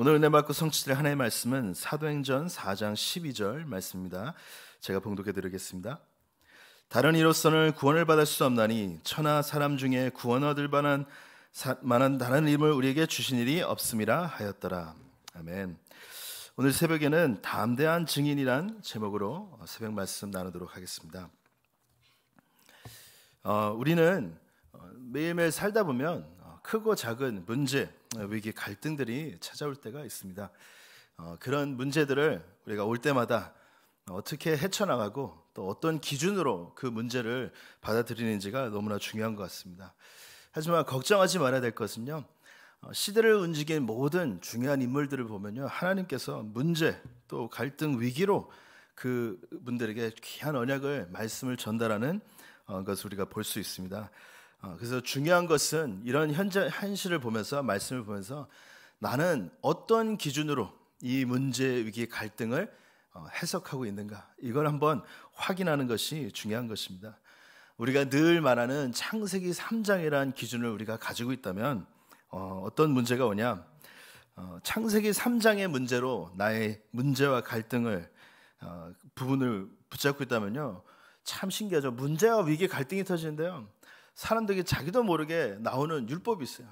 오늘 은혜 받고 성취될 하나의 말씀은 사도행전 4장 12절 말씀입니다. 제가 봉독해 드리겠습니다. 다른 이로서는 구원을 받을 수 없나니 천하 사람 중에 구원 얻을 만한 만한 다른 이름을 우리에게 주신 일이 없음이라 하였더라. 아멘. 오늘 새벽에는 담대한 증인이란 제목으로 새벽 말씀 나누도록 하겠습니다. 어, 우리는 어, 매일매일 살다 보면 어, 크고 작은 문제 어, 위기 갈등들이 찾아올 때가 있습니다. 어, 그런 문제들을 우리가 올 때마다 어떻게 헤쳐나가고 또 어떤 기준으로 그 문제를 받아들이는지가 너무나 중요한 것 같습니다. 하지만 걱정하지 말아야 될 것은요. 어, 시대를 움직인 모든 중요한 인물들을 보면요. 하나님께서 문제 또 갈등 위기로 그 분들에게 귀한 언약을 말씀을 전달하는 어, 것을 우리가 볼 수 있습니다. 어, 그래서 중요한 것은 이런 현재 현실을 보면서 말씀을 보면서 나는 어떤 기준으로 이 문제 위기 갈등을 어, 해석하고 있는가 이걸 한번 확인하는 것이 중요한 것입니다. 우리가 늘 말하는 창세기 3장이라는 기준을 우리가 가지고 있다면 어, 어떤 문제가 오냐? 어, 창세기 3장의 문제로 나의 문제와 갈등을 어, 부분을 붙잡고 있다면요 참 신기하죠. 문제와 위기 갈등이 터지는데요. 사람들이 자기도 모르게 나오는 율법이 있어요.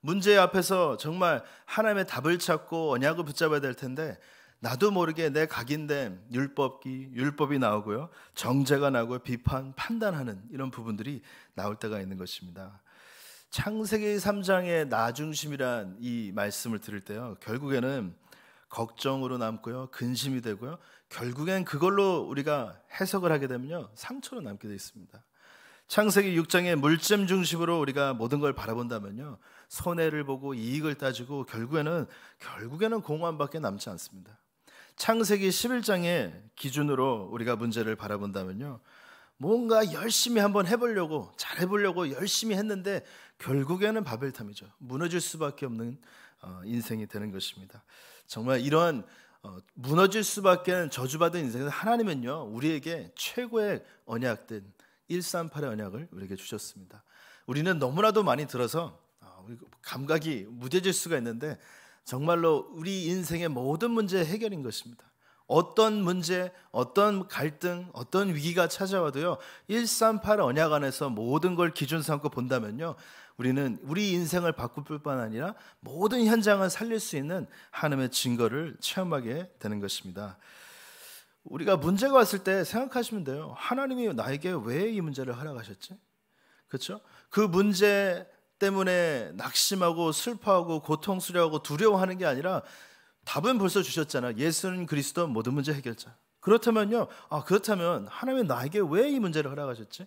문제 앞에서 정말 하나님의 답을 찾고 언약을 붙잡아야 될 텐데 나도 모르게 내 각인된 율법기 율법이 나오고요. 정제가 나고 비판, 판단하는 이런 부분들이 나올 때가 있는 것입니다. 창세기 3장의 나중심이란 이 말씀을 들을 때요. 결국에는 걱정으로 남고요. 근심이 되고요. 결국엔 그걸로 우리가 해석을 하게 되면요. 상처로 남게 되어 있습니다. 창세기 6장의 물점 중심으로 우리가 모든 걸 바라본다면요. 손해를 보고 이익을 따지고 결국에는 결국에는 공허함밖에 남지 않습니다. 창세기 11장의 기준으로 우리가 문제를 바라본다면요. 뭔가 열심히 한번 해보려고 잘해보려고 열심히 했는데 결국에는 바벨탑이죠. 무너질 수밖에 없는 어, 인생이 되는 것입니다. 정말 이러한 어, 무너질 수밖에 없는 저주받은 인생은 하나님은요 우리에게 최고의 언약된 138의 언약을 우리에게 주셨습니다. 우리는 너무나도 많이 들어서 아, 감각이 무뎌질 수가 있는데 정말로 우리 인생의 모든 문제 해결인 것입니다. 어떤 문제, 어떤 갈등, 어떤 위기가 찾아와도요. 138 언약 안에서 모든 걸 기준 삼고 본다면요. 우리는 우리 인생을 바꿀 뿐만 아니라 모든 현장을 살릴 수 있는 하나님의 증거를 체험하게 되는 것입니다. 우리가 문제가 왔을 때 생각하시면 돼요. 하나님이 나에게 왜 이 문제를 허락하셨지? 그렇죠? 그 문제 때문에 낙심하고 슬퍼하고 고통스려하고 두려워하는 게 아니라 답은 벌써 주셨잖아. 예수는 그리스도 모든 문제 해결자. 그렇다면요. 아, 그렇다면 하나님이 나에게 왜 이 문제를 허락하셨지?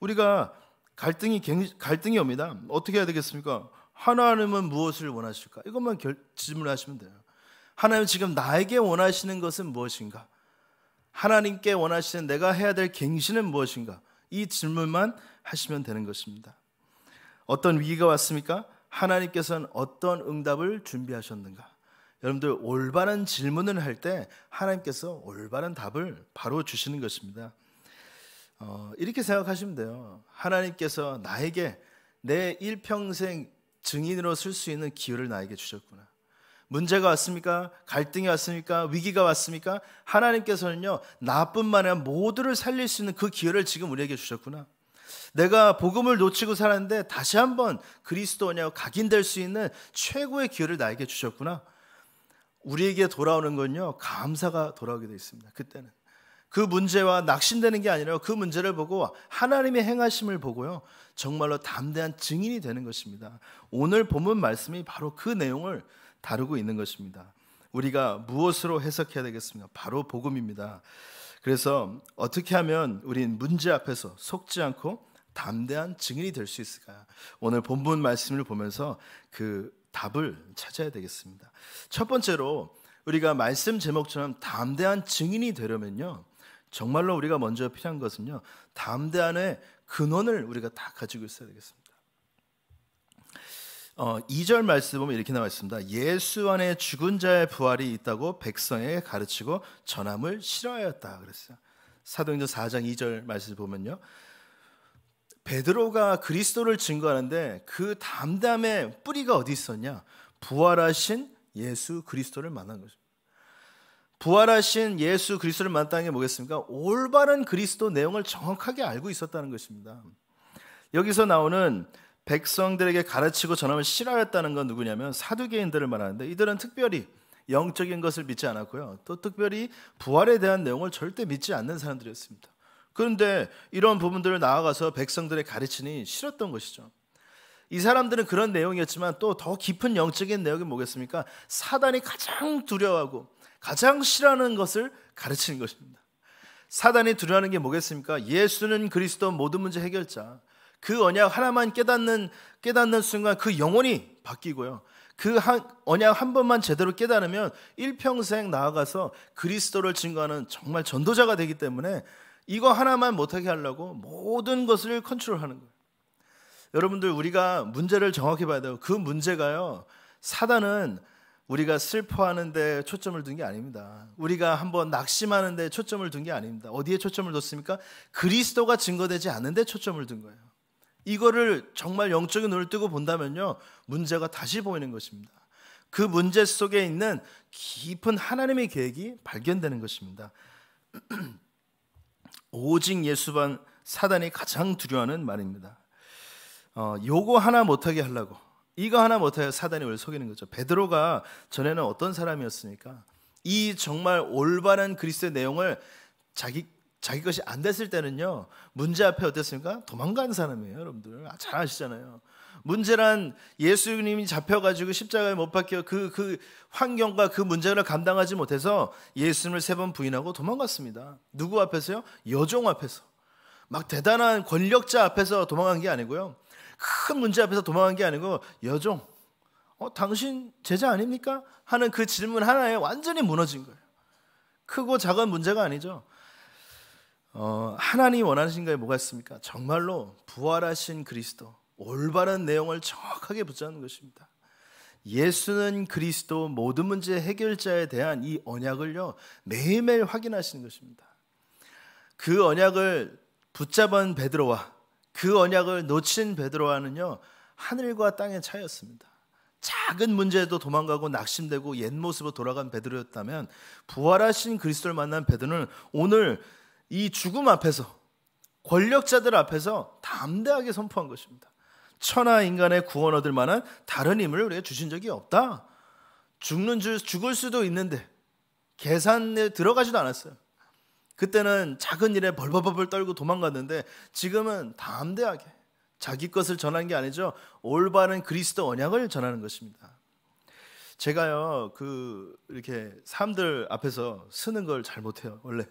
우리가 갈등이 갈등이 옵니다. 어떻게 해야 되겠습니까? 하나님은 무엇을 원하실까? 이것만 질문하시면 돼요. 하나님 지금 나에게 원하시는 것은 무엇인가? 하나님께 원하시는 내가 해야 될 갱신은 무엇인가? 이 질문만 하시면 되는 것입니다. 어떤 위기가 왔습니까? 하나님께서는 어떤 응답을 준비하셨는가? 여러분들 올바른 질문을 할 때 하나님께서 올바른 답을 바로 주시는 것입니다. 어, 이렇게 생각하시면 돼요. 하나님께서 나에게 내 일평생 증인으로 쓸 수 있는 기회를 나에게 주셨구나. 문제가 왔습니까? 갈등이 왔습니까? 위기가 왔습니까? 하나님께서는요, 나뿐만 아니라 모두를 살릴 수 있는 그 기회를 지금 우리에게 주셨구나. 내가 복음을 놓치고 살았는데 다시 한번 그리스도냐 각인될 수 있는 최고의 기회를 나에게 주셨구나. 우리에게 돌아오는 건요, 감사가 돌아오게 되어 있습니다. 그때는. 그 문제와 낙심되는 게 아니라 그 문제를 보고 하나님의 행하심을 보고요. 정말로 담대한 증인이 되는 것입니다. 오늘 본문 말씀이 바로 그 내용을 다루고 있는 것입니다. 우리가 무엇으로 해석해야 되겠습니까? 바로 복음입니다. 그래서 어떻게 하면 우린 문제 앞에서 속지 않고 담대한 증인이 될 수있을까 오늘 본문 말씀을 보면서 그 답을 찾아야 되겠습니다. 첫 번째로 우리가 말씀 제목처럼 담대한 증인이 되려면요. 정말로 우리가 먼저 필요한 것은요. 담대한의 근원을 우리가 다 가지고 있어야 되겠습니다. 어, 2절 말씀 보면 이렇게 나와 있습니다. 예수 안에 죽은 자의 부활이 있다고 백성에게 가르치고 전함을 실어하였다 그랬어요. 사도행전 4장 2절 말씀 보면요. 베드로가 그리스도를 증거하는데 그 담담의 뿌리가 어디 있었냐? 부활하신 예수 그리스도를 만난 거죠. 부활하신 예수 그리스도를 만났게 뭐겠습니까? 올바른 그리스도 내용을 정확하게 알고 있었다는 것입니다. 여기서 나오는 백성들에게 가르치고 전함을 싫어했다는 건 누구냐면 사두개인들을 말하는데 이들은 특별히 영적인 것을 믿지 않았고요. 또 특별히 부활에 대한 내용을 절대 믿지 않는 사람들이었습니다. 그런데 이런 부분들을 나아가서 백성들의 가르치니 싫었던 것이죠. 이 사람들은 그런 내용이었지만 또 더 깊은 영적인 내용이 뭐겠습니까? 사단이 가장 두려워하고 가장 싫어하는 것을 가르치는 것입니다. 사단이 두려워하는 게 뭐겠습니까? 예수는 그리스도 모든 문제 해결자. 그 언약 하나만 깨닫는 깨닫는 순간 그 영혼이 바뀌고요. 그 한, 언약 한 번만 제대로 깨달으면 일평생 나아가서 그리스도를 증거하는 정말 전도자가 되기 때문에 이거 하나만 못하게 하려고 모든 것을 컨트롤하는 거예요. 여러분들 우리가 문제를 정확히 봐야 돼요. 그 문제가요. 사단은 우리가 슬퍼하는데 초점을 둔 게 아닙니다. 우리가 한번 낙심하는데 초점을 둔 게 아닙니다. 어디에 초점을 뒀습니까? 그리스도가 증거되지 않는데 초점을 둔 거예요. 이거를 정말 영적인 눈을 뜨고 본다면요. 문제가 다시 보이는 것입니다. 그 문제 속에 있는 깊은 하나님의 계획이 발견되는 것입니다. 오직 예수반 사단이 가장 두려워하는 말입니다. 어, 요거 하나 못하게 하려고 이거 하나 못하여 사단이 우리 속이는 거죠. 베드로가 전에는 어떤 사람이었습니까? 이 정말 올바른 그리스의 내용을 자기 자기 것이 안 됐을 때는요 문제 앞에 어땠습니까? 도망간 사람이에요 여러분들 아, 잘 아시잖아요 문제란 예수님이 잡혀가지고 십자가에 못 박혀 그, 그 환경과 그 문제를 감당하지 못해서 예수님을 세 번 부인하고 도망갔습니다. 누구 앞에서요? 여종 앞에서. 막 대단한 권력자 앞에서 도망간 게 아니고요. 큰 문제 앞에서 도망간 게 아니고 여종. 어, 당신 제자 아닙니까? 하는 그 질문 하나에 완전히 무너진 거예요. 크고 작은 문제가 아니죠. 어, 하나님 원하는 신가에 뭐가 있습니까? 정말로 부활하신 그리스도 올바른 내용을 정확하게 붙잡는 것입니다. 예수는 그리스도 모든 문제 해결자에 대한 이 언약을요 매일매일 확인하시는 것입니다. 그 언약을 붙잡은 베드로와 그 언약을 놓친 베드로와는요 하늘과 땅의 차이였습니다. 작은 문제에도 도망가고 낙심되고 옛 모습으로 돌아간 베드로였다면 부활하신 그리스도를 만난 베드로는 오늘 이 죽음 앞에서 권력자들 앞에서 담대하게 선포한 것입니다. 천하 인간의 구원 얻을 만한 다른 힘을 우리가 주신 적이 없다. 죽는 줄 죽을 수도 있는데 계산에 들어가지도 않았어요. 그때는 작은 일에 벌벌벌 떨고 도망갔는데 지금은 담대하게 자기 것을 전하는 게 아니죠. 올바른 그리스도 언약을 전하는 것입니다. 제가요 그 이렇게 사람들 앞에서 쓰는 걸 잘 못해요 원래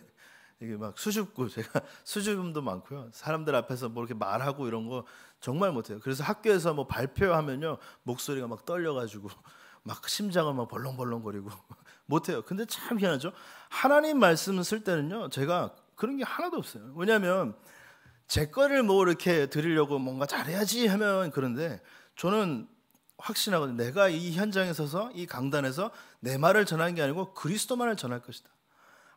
이게 막 수줍고 제가 수줍음도 많고요. 사람들 앞에서 뭐 이렇게 말하고 이런 거 정말 못해요. 그래서 학교에서 뭐 발표하면요 목소리가 막 떨려가지고 막 심장은 막 벌렁벌렁거리고 못해요. 근데 참 희한하죠. 하나님 말씀을 쓸 때는요 제가 그런 게 하나도 없어요. 왜냐하면 제 거를 뭐 이렇게 드리려고 뭔가 잘해야지 하면 그런데 저는 확신하거든요. 내가 이 현장에 서서 이 강단에서 내 말을 전하는 게 아니고 그리스도만을 전할 것이다.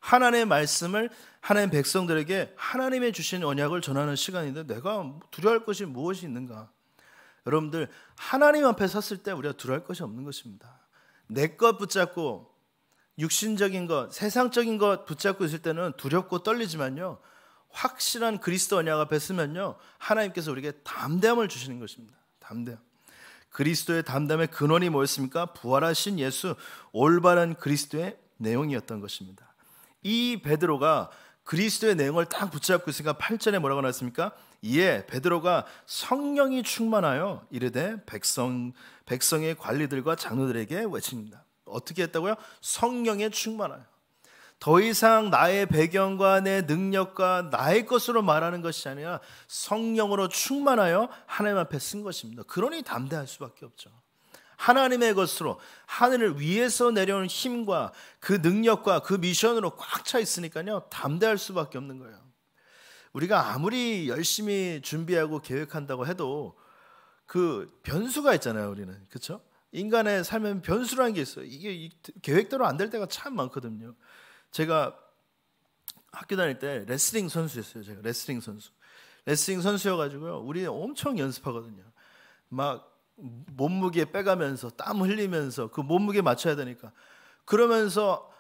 하나님의 말씀을 하나님 백성들에게 하나님의 주신 언약을 전하는 시간인데 내가 두려워할 것이 무엇이 있는가? 여러분들 하나님 앞에 섰을 때 우리가 두려워할 것이 없는 것입니다. 내 것 붙잡고 육신적인 것, 세상적인 것 붙잡고 있을 때는 두렵고 떨리지만요. 확실한 그리스도 언약 앞에 서면요. 하나님께서 우리에게 담대함을 주시는 것입니다. 담대함. 그리스도의 담담의 근원이 뭐였습니까? 부활하신 예수, 올바른 그리스도의 내용이었던 것입니다. 이 베드로가 그리스도의 내용을 딱 붙잡고 있으니까 8절에 뭐라고 나왔습니까? 이에 베드로가 성령이 충만하여 이르되 백성 백성의 관리들과 장로들에게 외칩니다. 어떻게 했다고요? 성령에 충만하여. 더 이상 나의 배경과 내 능력과 나의 것으로 말하는 것이 아니라 성령으로 충만하여 하나님 앞에 쓴 것입니다. 그러니 담대할 수밖에 없죠. 하나님의 것으로 하늘을 위해서 내려오는 힘과 그 능력과 그 미션으로 꽉 차 있으니까요. 담대할 수밖에 없는 거예요. 우리가 아무리 열심히 준비하고 계획한다고 해도 그 변수가 있잖아요, 우리는. 그렇죠? 인간의 삶에 변수라는 게 있어요. 이게 계획대로 안 될 때가 참 많거든요. 제가 학교 다닐 때 레슬링 선수였어요. 제가 레슬링 선수. 레슬링 선수여 가지고요. 우리 엄청 연습하거든요. 막 몸무게 빼가면서 땀 흘리면서 그 몸무게 맞춰야 되니까 그러면서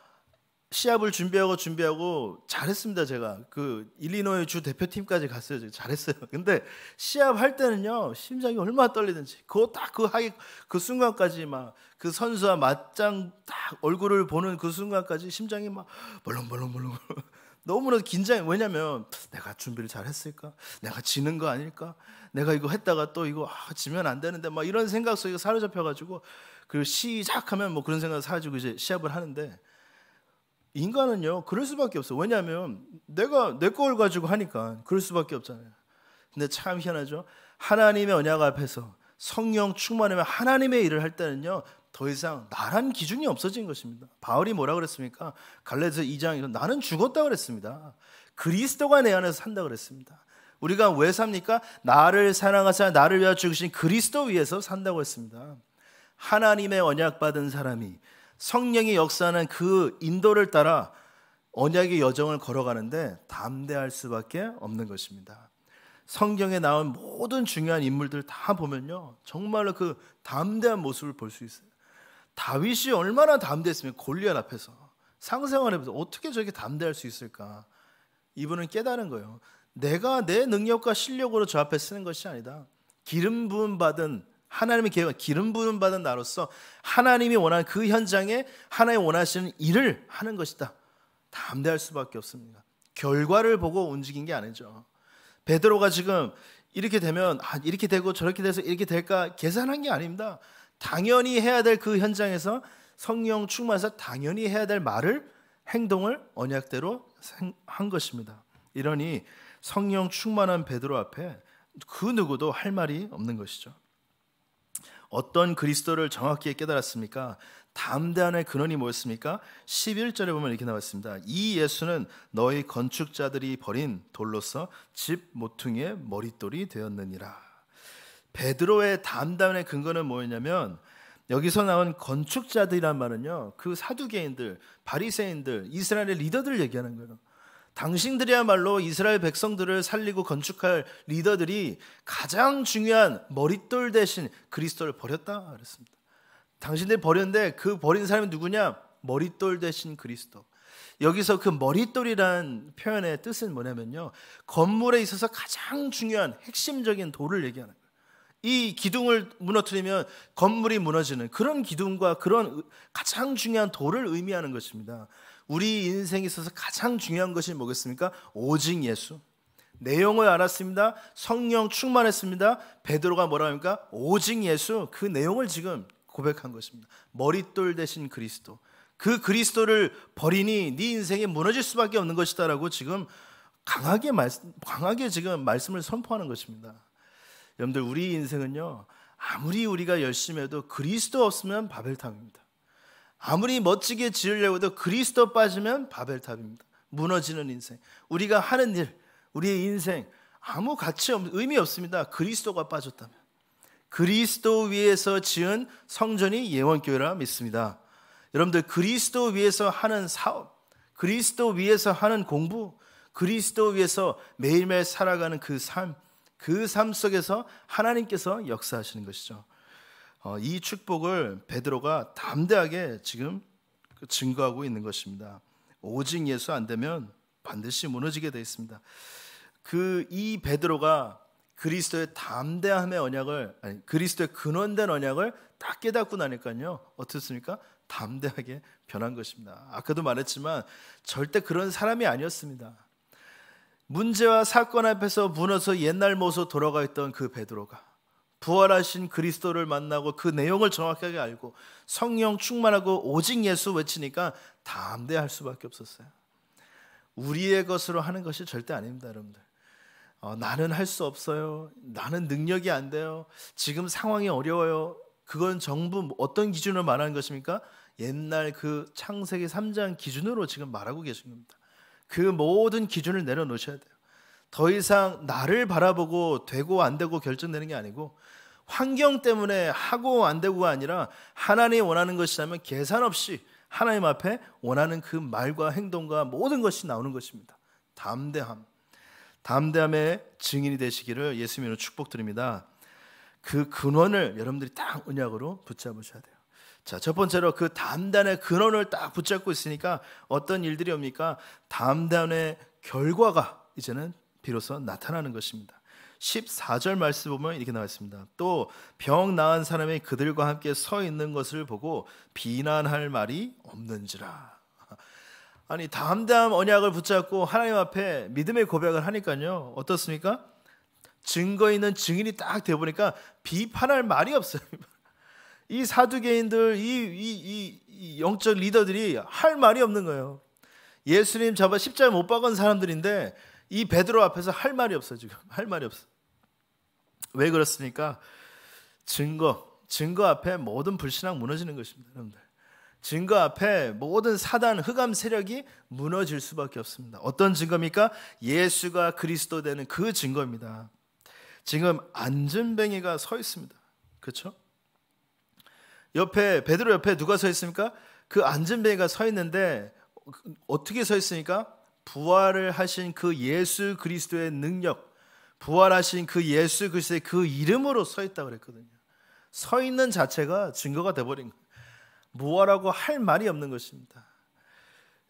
시합을 준비하고 준비하고 잘했습니다 제가 그 일리노이 주 대표팀까지 갔어요 제가 잘했어요 근데 시합 할 때는요 심장이 얼마나 떨리는지 그거 딱그 하기 그 순간까지 막 그 선수와 맞짱 딱 얼굴을 보는 그 순간까지 심장이 막 벌렁벌렁벌렁 너무나 긴장해. 왜냐면 내가 준비를 잘 했을까? 내가 지는 거 아닐까? 내가 이거 했다가 또 이거 아, 지면 안 되는데 막 이런 생각 속에 사로잡혀 가지고 그리고 시작하면 뭐 그런 생각을 사가지고 이제 시합을 하는데 인간은요 그럴 수밖에 없어. 왜냐면 내가 내 걸 가지고 하니까 그럴 수밖에 없잖아요. 근데 참 희한하죠. 하나님의 언약 앞에서 성령 충만하면 하나님의 일을 할 때는요 더 이상 나란 기준이 없어진 것입니다. 바울이 뭐라 그랬습니까? 갈라디아서 2장 나는 죽었다 그랬습니다. 그리스도가 내 안에서 산다 그랬습니다. 우리가 왜 삽니까? 나를 사랑하사 나를 위하여 죽으신 그리스도 위해서 산다고 했습니다. 하나님의 언약 받은 사람이 성령이 역사하는 그 인도를 따라 언약의 여정을 걸어가는데 담대할 수밖에 없는 것입니다. 성경에 나온 모든 중요한 인물들 다 보면요. 정말로 그 담대한 모습을 볼 수 있어요. 다윗이 얼마나 담대했으면 골리앗 앞에서 상생을 해보 어떻게 저렇게 담대할 수 있을까? 이분은 깨달은 거예요. 내가 내 능력과 실력으로 저 앞에 쓰는 것이 아니다. 기름 부음 받은 하나님의 계획, 기름 부음 받은 나로서 하나님이 원하는 그 현장에 하나님 원하시는 일을 하는 것이다. 담대할 수밖에 없습니다. 결과를 보고 움직인 게 아니죠. 베드로가 지금 이렇게 되면 아, 이렇게 되고 저렇게 돼서 이렇게 될까 계산한 게 아닙니다. 당연히 해야 될 그 현장에서 성령 충만해서 당연히 해야 될 말을 행동을 언약대로 한 것입니다. 이러니 성령 충만한 베드로 앞에 그 누구도 할 말이 없는 것이죠. 어떤 그리스도를 정확히 깨달았습니까? 담대한의 근원이 뭐였습니까? 11절에 보면 이렇게 나왔습니다. 이 예수는 너희 건축자들이 버린 돌로서 집 모퉁이의 머릿돌이 되었느니라. 베드로의 담담의 근거는 뭐였냐면 여기서 나온 건축자들이란 말은요. 그 사두개인들, 바리새인들, 이스라엘의 리더들 을 얘기하는 거예요. 당신들이야말로 이스라엘 백성들을 살리고 건축할 리더들이 가장 중요한 머릿돌 대신 그리스도를 버렸다 그랬습니다. 당신들이 버렸는데 그 버린 사람이 누구냐? 머릿돌 대신 그리스도. 여기서 그 머릿돌이란 표현의 뜻은 뭐냐면요. 건물에 있어서 가장 중요한 핵심적인 돌을 얘기하는 거예요. 이 기둥을 무너뜨리면 건물이 무너지는 그런 기둥과 그런 가장 중요한 돌을 의미하는 것입니다. 우리 인생에 있어서 가장 중요한 것이 뭐겠습니까? 오직 예수. 내용을 알았습니다. 성령 충만했습니다. 베드로가 뭐라 합니까? 오직 예수. 그 내용을 지금 고백한 것입니다. 머릿돌 대신 그리스도. 그 그리스도를 버리니 네 인생이 무너질 수밖에 없는 것이다라고 지금 강하게 말 강하게 지금 말씀을 선포하는 것입니다. 여러분들 우리 인생은요. 아무리 우리가 열심히 해도 그리스도 없으면 바벨탑입니다. 아무리 멋지게 지으려고 해도 그리스도 빠지면 바벨탑입니다. 무너지는 인생. 우리가 하는 일, 우리의 인생 아무 가치 없, 의미 없습니다. 그리스도가 빠졌다면. 그리스도 위에서 지은 성전이 예원교회라 믿습니다. 여러분들 그리스도 위에서 하는 사업, 그리스도 위에서 하는 공부, 그리스도 위에서 매일매일 살아가는 그 삶, 그삶 속에서 하나님께서 역사하시는 것이죠. 어, 이 축복을 베드로가 담대하게 지금 그 증거하고 있는 것입니다. 오직 예수 안 되면 반드시 무너지게 되어 있습니다. 그 이 베드로가 그리스도의 담대함의 언약을 아니 그리스도의 근원된 언약을 다 깨닫고 나니까요 어떻습니까? 담대하게 변한 것입니다. 아까도 말했지만 절대 그런 사람이 아니었습니다. 문제와 사건 앞에서 무너서 옛날 모습 돌아가 있던 그 베드로가 부활하신 그리스도를 만나고 그 내용을 정확하게 알고 성령 충만하고 오직 예수 외치니까 담대할 수밖에 없었어요. 우리의 것으로 하는 것이 절대 아닙니다, 여러분들. 어, 나는 할 수 없어요. 나는 능력이 안 돼요. 지금 상황이 어려워요. 그건 정부 어떤 기준으로 말하는 것입니까? 옛날 그 창세기 3장 기준으로 지금 말하고 계신 겁니다. 그 모든 기준을 내려놓으셔야 돼요. 더 이상 나를 바라보고 되고 안 되고 결정되는 게 아니고 환경 때문에 하고 안 되고가 아니라 하나님이 원하는 것이라면 계산 없이 하나님 앞에 원하는 그 말과 행동과 모든 것이 나오는 것입니다. 담대함. 담대함의 증인이 되시기를 예수님으로 축복드립니다. 그 근원을 여러분들이 딱 언약으로 붙잡으셔야 돼요. 자, 첫 번째로 그 담단의 근원을 딱 붙잡고 있으니까 어떤 일들이 옵니까? 담단의 결과가 이제는 비로소 나타나는 것입니다. 14절 말씀 보면 이렇게 나와 있습니다. 또 병 나은 사람이 그들과 함께 서 있는 것을 보고 비난할 말이 없는지라. 아니 담담 언약을 붙잡고 하나님 앞에 믿음의 고백을 하니까요. 어떻습니까? 증거 있는 증인이 딱 되어 보니까 비판할 말이 없어요. 이 사두개인들, 이, 이, 이, 영적 리더들이 할 말이 없는 거예요. 예수님 잡아 십자에 못 박은 사람들인데 이 베드로 앞에서 할 말이 없어 지금 할 말이 없어. 왜 그렇습니까? 증거, 증거 앞에 모든 불신앙 무너지는 것입니다, 여러분들. 증거 앞에 모든 사단 흑암 세력이 무너질 수밖에 없습니다. 어떤 증거입니까? 예수가 그리스도 되는 그 증거입니다. 지금 안전뱅이가 서 있습니다. 그렇죠? 옆에 베드로 옆에 누가 서 있습니까? 그 안전뱅이가 서 있는데 어떻게 서 있습니까? 부활을 하신 그 예수 그리스도의 능력, 부활하신 그 예수 그리스도의 그 이름으로 서 있다 그랬거든요. 서 있는 자체가 증거가 돼버린 거예요. 뭐하라고 할 말이 없는 것입니다.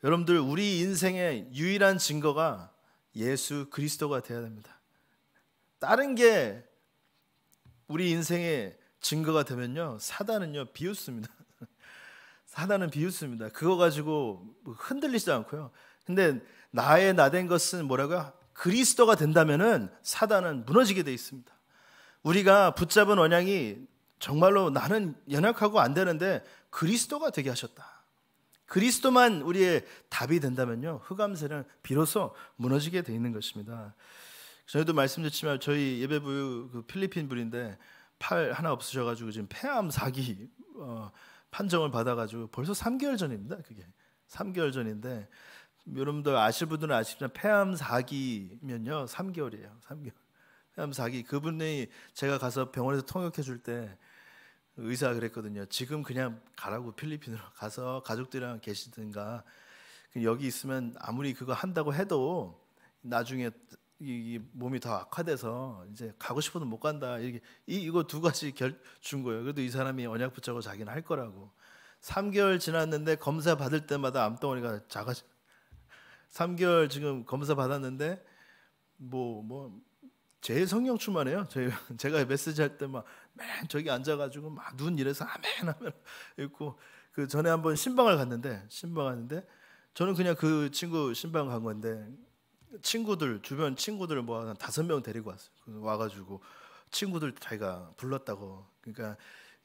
여러분들 우리 인생의 유일한 증거가 예수 그리스도가 되어야 됩니다. 다른 게 우리 인생의 증거가 되면요 사단은요 비웃습니다. 사단은 비웃습니다. 그거 가지고 뭐 흔들리지 않고요. 근데 나의 나된 것은 뭐라고요? 그리스도가 된다면은 사단은 무너지게 돼 있습니다. 우리가 붙잡은 언양이 정말로 나는 연약하고 안 되는데 그리스도가 되게 하셨다. 그리스도만 우리의 답이 된다면요. 흑암세는 비로소 무너지게 돼 있는 것입니다. 저희도 말씀드렸지만 저희 예배부 그 필리핀 분인데 팔 하나 없으셔가지고 지금 폐암 사기 어, 판정을 받아가지고 벌써 3개월 전입니다. 그게 3개월 전인데 여러분들 아실 분들은 아시지만 폐암 사기면요 3개월이에요. 3개월. 폐암 사기 그분이 제가 가서 병원에서 통역해 줄 때 의사가 그랬거든요. 지금 그냥 가라고 필리핀으로 가서 가족들이랑 계시든가 그 여기 있으면 아무리 그거 한다고 해도 나중에 이, 몸이 더 악화돼서 이제 가고 싶어도 못 간다. 이렇게 이 이거 두 가지 결, 준 거예요. 그래도 이 사람이 언약 붙잡고 자기는 할 거라고. 3개월 지났는데 검사 받을 때마다 암덩어리가 작아. 3개월 지금 검사 받았는데 뭐 뭐 제일 뭐 성령충만 해요. 제, 제가 메시지 할 때 막 맨 저기 앉아가지고 막 눈 이래서 아멘 하면 있고 그 전에 한번 신방을 갔는데 신방 갔는데 저는 그냥 그 친구 신방 간 건데 친구들 주변 친구들 뭐한 다섯 명 데리고 왔어요. 와가지고 친구들 자기가 불렀다고 그러니까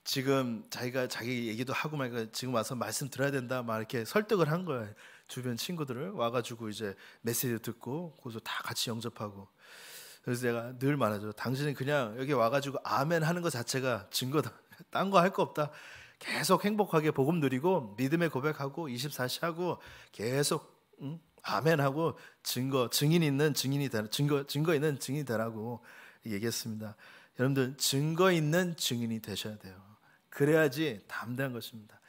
지금 자기가 자기 얘기도 하고 말까 지금 와서 말씀 들어야 된다 막 이렇게 설득을 한 거예요. 주변 친구들을 와가지고 이제 메시지 듣고 거기서 다 같이 영접하고 그래서 내가 늘 말하죠. 당신은 그냥 여기 와가지고 아멘 하는 것 자체가 증거다. 딴 거 할 거 없다. 계속 행복하게 복음 누리고 믿음에 고백하고 24시 하고 계속 응? 아멘하고 증거 증인 있는 증인이 되 증거 증거 있는 증인이 되라고 얘기했습니다. 여러분들 증거 있는 증인이 되셔야 돼요. 그래야지 담대한 것입니다.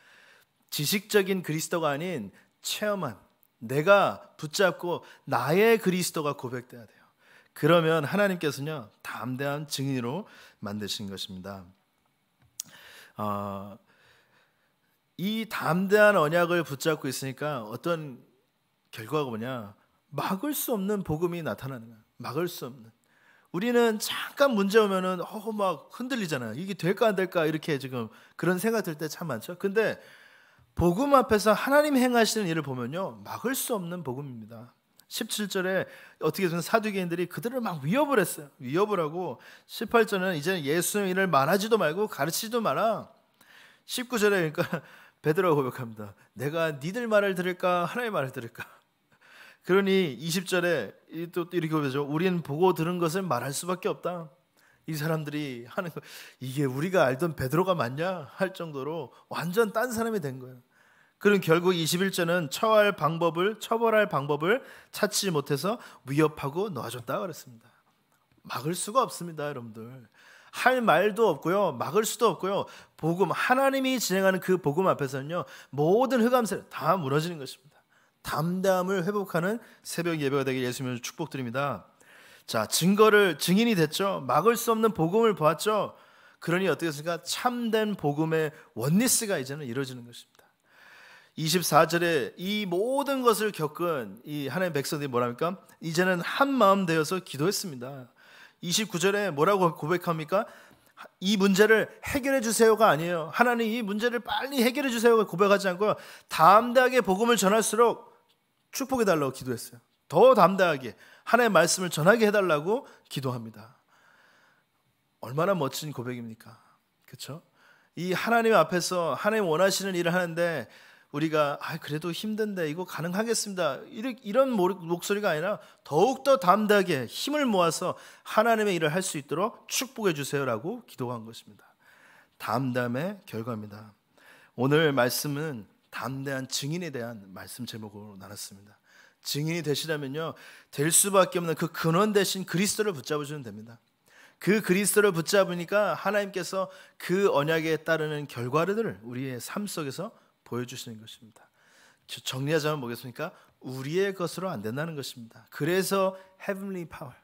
지식적인 그리스도가 아닌 체험한 내가 붙잡고 나의 그리스도가 고백돼야 돼요. 그러면 하나님께서는요 담대한 증인으로 만드신 것입니다. 어, 이 담대한 언약을 붙잡고 있으니까 어떤 결과가 뭐냐? 막을 수 없는 복음이 나타나는 거야. 막을 수 없는. 우리는 잠깐 문제 오면은 어막 흔들리잖아요. 이게 될까 안 될까 이렇게 지금 그런 생각 들때 참 많죠. 근데 복음 앞에서 하나님 행하시는 일을 보면요. 막을 수 없는 복음입니다. 17절에 어떻게 보 사두개인들이 그들을 막 위협을 했어요. 위협을 하고 18절은 이제는 예수의 일을 말하지도 말고 가르치지도 마라. 19절에 그러니까 베드로가 고백합니다. 내가 니들 말을 들을까 하나님의 말을 들을까? 그러니 20절에 또 이렇게 보죠. 우리는 보고 들은 것을 말할 수밖에 없다. 이 사람들이 하는 거 이게 우리가 알던 베드로가 맞냐 할 정도로 완전 딴 사람이 된 거예요. 그럼 결국 21절은 처할 방법을 처벌할 방법을 찾지 못해서 위협하고 놔줬다 그랬습니다. 막을 수가 없습니다, 여러분들. 할 말도 없고요. 막을 수도 없고요. 복음 하나님이 진행하는 그 복음 앞에서는요. 모든 흑암세 다 무너지는 것입니다. 담담을 회복하는 새벽 예배가 되길 예수님을 축복드립니다. 자, 증거를 증인이 됐죠. 막을 수 없는 복음을 보았죠. 그러니 어떻게 했니까 참된 복음의 원리스가 이제는 이루어지는 것입니다. 24절에 이 모든 것을 겪은 이 하나님의 백성들이 뭐랍니까? 이제는 한 마음 되어서 기도했습니다. 29절에 뭐라고 고백합니까? 이 문제를 해결해 주세요가 아니에요. 하나님 이 문제를 빨리 해결해 주세요가 고백하지 않고요. 담대하게 복음을 전할수록 축복해 달라고 기도했어요. 더 담대하게 하나님의 말씀을 전하게 해달라고 기도합니다. 얼마나 멋진 고백입니까? 그렇죠? 이 하나님 앞에서 하나님 원하시는 일을 하는데 우리가 아 그래도 힘든데 이거 가능하겠습니다. 이런 목소리가 아니라 더욱 더 담대하게 힘을 모아서 하나님의 일을 할 수 있도록 축복해 주세요라고 기도한 것입니다. 담담의 결과입니다. 오늘 말씀은 담대한 증인에 대한 말씀 제목으로 나눴습니다. 증인이 되시려면요, 될 수밖에 없는 그 근원 대신 그리스도를 붙잡으시면 됩니다. 그 그리스도를 붙잡으니까 하나님께서 그 언약에 따르는 결과를 우리의 삶 속에서 보여주시는 것입니다. 정리하자면 뭐겠습니까? 우리의 것으로 안 된다는 것입니다. 그래서 heavenly power,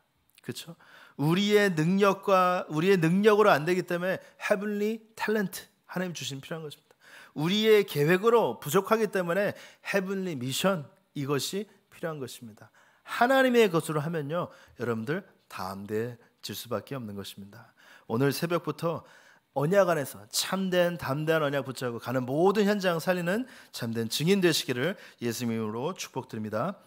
그렇죠? 우리의 능력과 우리의 능력으로 안 되기 때문에 heavenly talent 하나님 주신 필요한 것입니다. 우리의 계획으로 부족하기 때문에 헤븐리 미션 이것이 필요한 것입니다. 하나님의 것으로 하면요. 여러분들 담대질 수밖에 없는 것입니다. 오늘 새벽부터 언약 안에서 참된 담대한 언약 붙잡고 가는 모든 현장 살리는 참된 증인 되시기를 예수님으로 축복드립니다.